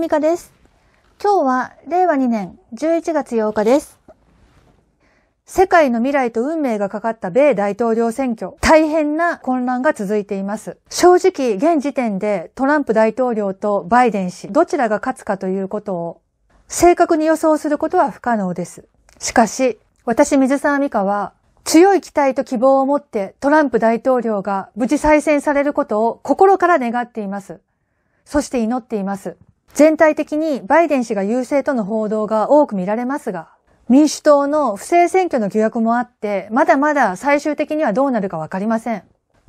美香です。今日は令和2年11月8日です。世界の未来と運命がかかった米大統領選挙、大変な混乱が続いています。正直、現時点でトランプ大統領とバイデン氏、どちらが勝つかということを正確に予想することは不可能です。しかし、私水沢美香は、強い期待と希望を持ってトランプ大統領が無事再選されることを心から願っています。そして祈っています。全体的にバイデン氏が優勢との報道が多く見られますが、民主党の不正選挙の疑惑もあって、まだまだ最終的にはどうなるかわかりません。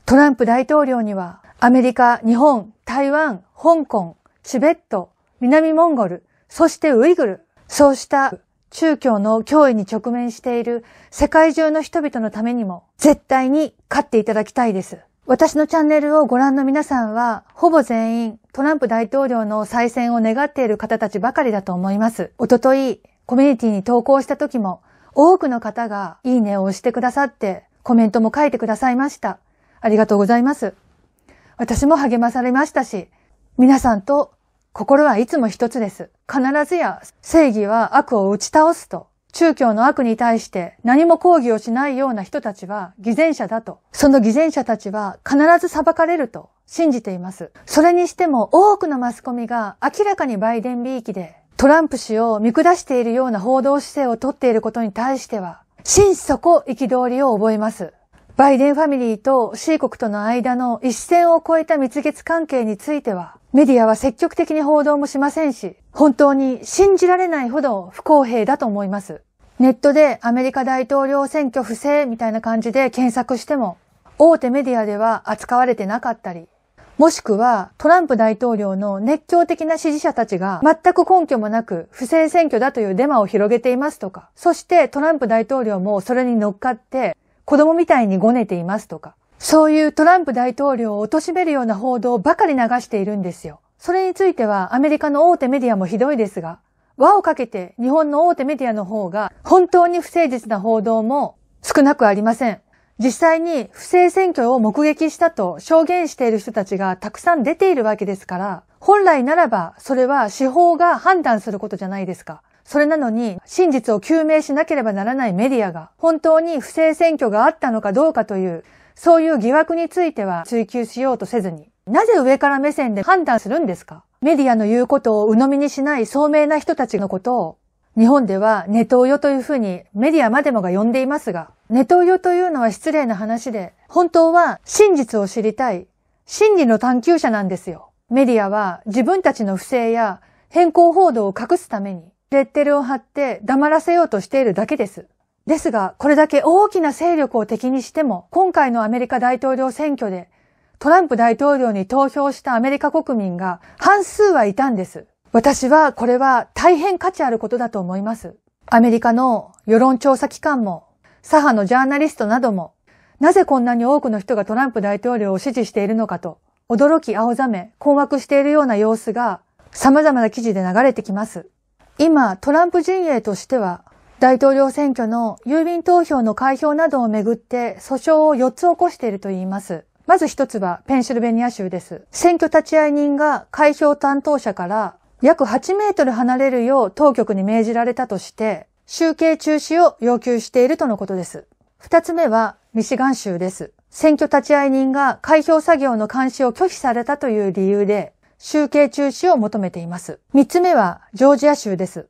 トランプ大統領には、アメリカ、日本、台湾、香港、チベット、南モンゴル、そしてウイグル、そうした中共の脅威に直面している世界中の人々のためにも、絶対に勝っていただきたいです。私のチャンネルをご覧の皆さんは、ほぼ全員、トランプ大統領の再選を願っている方たちばかりだと思います。おととい、コミュニティに投稿した時も、多くの方がいいねを押してくださって、コメントも書いてくださいました。ありがとうございます。私も励まされましたし、皆さんと心はいつも一つです。必ずや正義は悪を打ち倒すと、中共の悪に対して何も抗議をしないような人たちは偽善者だと、その偽善者たちは必ず裁かれると信じています。それにしても多くのマスコミが明らかにバイデンーキでトランプ氏を見下しているような報道姿勢をとっていることに対しては、心底憤りを覚えます。バイデンファミリーと C 国との間の一線を越えた蜜月関係については、メディアは積極的に報道もしませんし、本当に信じられないほど不公平だと思います。ネットでアメリカ大統領選挙不正みたいな感じで検索しても、大手メディアでは扱われてなかったり、もしくはトランプ大統領の熱狂的な支持者たちが全く根拠もなく不正選挙だというデマを広げていますとか、そしてトランプ大統領もそれに乗っかって子供みたいにごねていますとか、そういうトランプ大統領を貶めるような報道ばかり流しているんですよ。それについてはアメリカの大手メディアもひどいですが、輪をかけて日本の大手メディアの方が本当に不誠実な報道も少なくありません。実際に不正選挙を目撃したと証言している人たちがたくさん出ているわけですから、本来ならばそれは司法が判断することじゃないですか。それなのに真実を究明しなければならないメディアが本当に不正選挙があったのかどうかというそういう疑惑については追求しようとせずになぜ上から目線で判断するんですかメディアの言うことを鵜呑みにしない聡明な人たちのことを日本ではネトウヨというふうにメディアまでもが呼んでいますがネトウヨというのは失礼な話で、本当は真実を知りたい、真理の探求者なんですよ。メディアは自分たちの不正や変更報道を隠すために、レッテルを貼って黙らせようとしているだけです。ですが、これだけ大きな勢力を敵にしても、今回のアメリカ大統領選挙で、トランプ大統領に投票したアメリカ国民が半数はいたんです。私はこれは大変価値あることだと思います。アメリカの世論調査機関も左派のジャーナリストなども、なぜこんなに多くの人がトランプ大統領を支持しているのかと、驚き青ざめ、困惑しているような様子が、様々な記事で流れてきます。今、トランプ陣営としては、大統領選挙の郵便投票の開票などをめぐって訴訟を4つ起こしているといいます。まず一つはペンシルベニア州です。選挙立会人が開票担当者から約8メートル離れるよう当局に命じられたとして、集計中止を要求しているとのことです。二つ目はミシガン州です。選挙立会人が開票作業の監視を拒否されたという理由で、集計中止を求めています。三つ目はジョージア州です。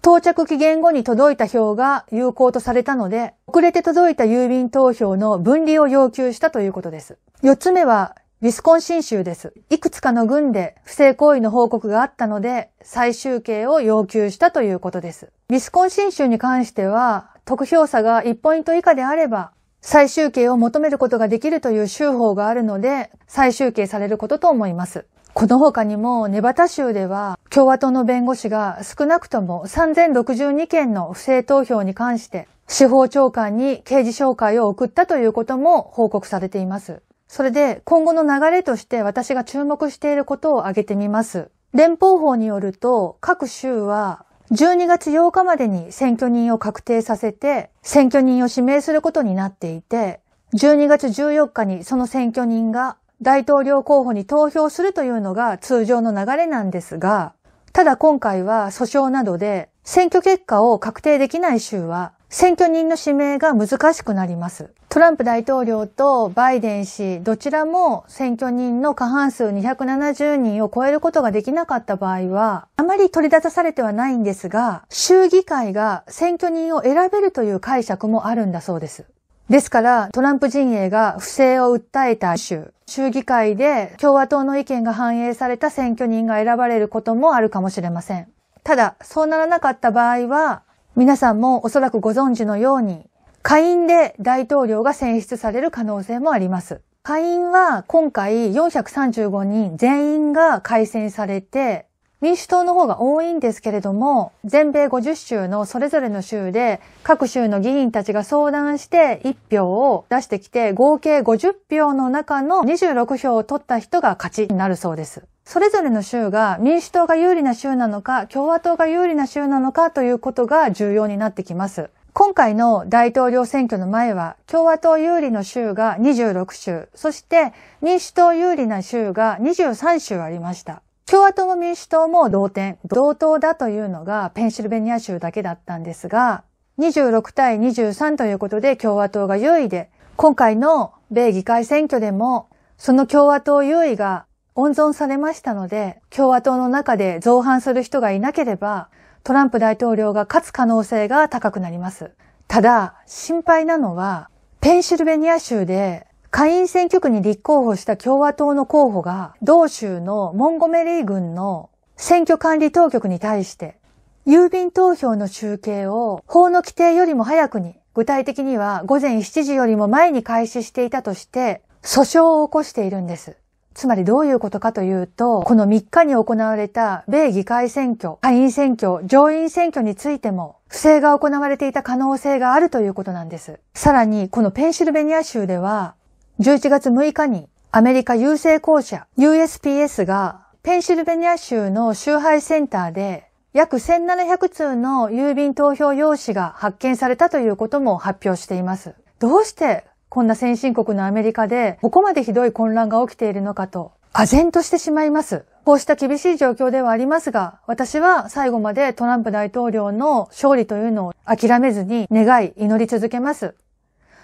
到着期限後に届いた票が有効とされたので、遅れて届いた郵便投票の分離を要求したということです。四つ目はウィスコンシン州です。いくつかの郡で不正行為の報告があったので、再集計を要求したということです。ウィスコンシン州に関しては、得票差が1ポイント以下であれば、再集計を求めることができるという州法があるので、再集計されることと思います。この他にも、ネバタ州では、共和党の弁護士が少なくとも3062件の不正投票に関して、司法長官に刑事紹介を送ったということも報告されています。それで今後の流れとして私が注目していることを挙げてみます。連邦法によると各州は12月8日までに選挙人を確定させて選挙人を指名することになっていて12月14日にその選挙人が大統領候補に投票するというのが通常の流れなんですがただ今回は訴訟などで選挙結果を確定できない州は選挙人の指名が難しくなります。トランプ大統領とバイデン氏、どちらも選挙人の過半数270人を超えることができなかった場合は、あまり取り立たされてはないんですが、州議会が選挙人を選べるという解釈もあるんだそうです。ですから、トランプ陣営が不正を訴えた州、州議会で共和党の意見が反映された選挙人が選ばれることもあるかもしれません。ただ、そうならなかった場合は、皆さんもおそらくご存知のように、下院で大統領が選出される可能性もあります。下院は今回435人全員が改選されて、民主党の方が多いんですけれども、全米50州のそれぞれの州で各州の議員たちが相談して1票を出してきて、合計50票の中の26票を取った人が勝ちになるそうです。それぞれの州が民主党が有利な州なのか、共和党が有利な州なのかということが重要になってきます。今回の大統領選挙の前は、共和党有利の州が26州、そして民主党有利な州が23州ありました。共和党も民主党も同点、同等だというのがペンシルベニア州だけだったんですが、26対23ということで共和党が優位で、今回の米議会選挙でも、その共和党優位が温存されましたので、共和党の中で造反する人がいなければ、トランプ大統領が勝つ可能性が高くなります。ただ、心配なのは、ペンシルベニア州で下院選挙区に立候補した共和党の候補が、同州のモンゴメリー郡の選挙管理当局に対して、郵便投票の集計を法の規定よりも早くに、具体的には午前7時よりも前に開始していたとして、訴訟を起こしているんです。つまりどういうことかというと、この3日に行われた米議会選挙、下院選挙、上院選挙についても、不正が行われていた可能性があるということなんです。さらに、このペンシルベニア州では、11月6日にアメリカ郵政公社 USPS がペンシルベニア州の集配センターで約1700通の郵便投票用紙が発見されたということも発表しています。どうしてこんな先進国のアメリカで、ここまでひどい混乱が起きているのかと、唖然としてしまいます。こうした厳しい状況ではありますが、私は最後までトランプ大統領の勝利というのを諦めずに願い、祈り続けます。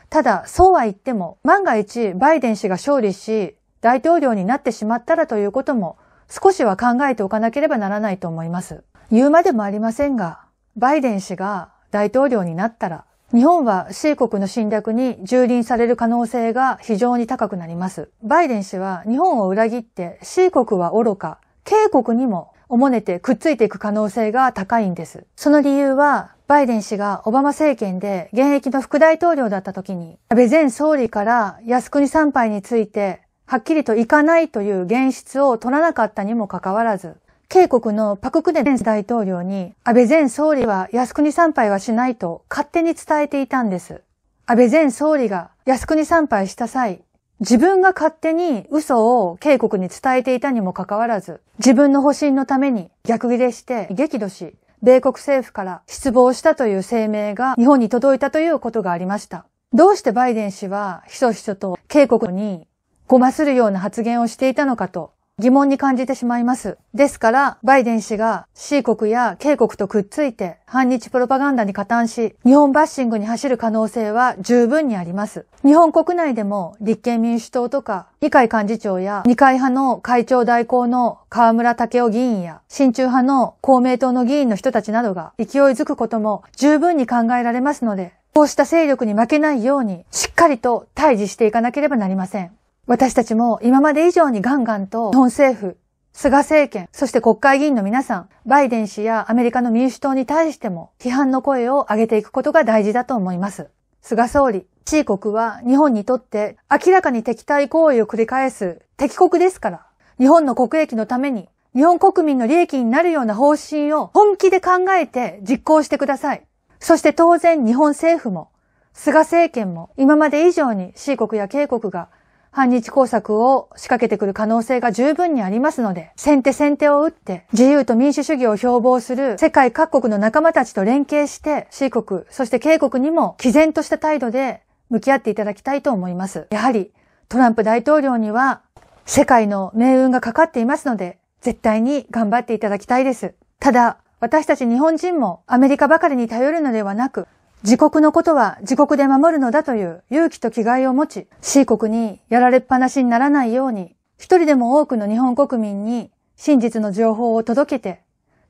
ただ、そうは言っても、万が一バイデン氏が勝利し、大統領になってしまったらということも、少しは考えておかなければならないと思います。言うまでもありませんが、バイデン氏が大統領になったら、日本は C 国の侵略に蹂躙される可能性が非常に高くなります。バイデン氏は日本を裏切って C 国は愚か、K 国にもおもねてくっついていく可能性が高いんです。その理由は、バイデン氏がオバマ政権で現役の副大統領だった時に、安倍前総理から靖国参拝についてはっきりと行かないという現実を取らなかったにもかかわらず、渓谷のパククネ前大統領に、安倍前総理は靖国参拝はしないと勝手に伝えていたんです。安倍前総理が靖国参拝した際、自分が勝手に嘘を渓谷に伝えていたにもかかわらず、自分の保身のために逆切れして激怒し、米国政府から失望したという声明が日本に届いたということがありました。どうしてバイデン氏はひそひそと渓谷にごまするような発言をしていたのかと疑問に感じてしまいます。ですから、バイデン氏が C 国や K 国とくっついて反日プロパガンダに加担し、日本バッシングに走る可能性は十分にあります。日本国内でも立憲民主党とか、議会幹事長や二階派の会長代行の河村武雄議員や、親中派の公明党の議員の人たちなどが勢いづくことも十分に考えられますので、こうした勢力に負けないように、しっかりと対峙していかなければなりません。私たちも今まで以上にガンガンと日本政府、菅政権、そして国会議員の皆さん、バイデン氏やアメリカの民主党に対しても批判の声を上げていくことが大事だと思います。菅総理、位国は日本にとって明らかに敵対行為を繰り返す敵国ですから、日本の国益のために日本国民の利益になるような方針を本気で考えて実行してください。そして当然日本政府も、菅政権も今まで以上に C 国や K 国が反日工作を仕掛けてくる可能性が十分にありますので、先手先手を打って、自由と民主主義を標榜する世界各国の仲間たちと連携して、C 国、そして K 国にも毅然とした態度で向き合っていただきたいと思います。やはり、トランプ大統領には世界の命運がかかっていますので、絶対に頑張っていただきたいです。ただ、私たち日本人もアメリカばかりに頼るのではなく、自国のことは自国で守るのだという勇気と気概を持ち、C 国にやられっぱなしにならないように、一人でも多くの日本国民に真実の情報を届けて、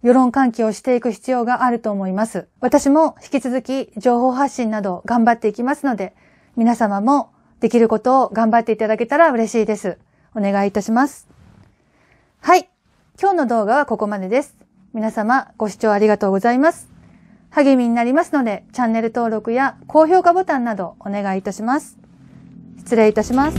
世論喚起をしていく必要があると思います。私も引き続き情報発信など頑張っていきますので、皆様もできることを頑張っていただけたら嬉しいです。お願いいたします。はい。今日の動画はここまでです。皆様ご視聴ありがとうございます。励みになりますので、チャンネル登録や高評価ボタンなどお願いいたします。失礼いたします。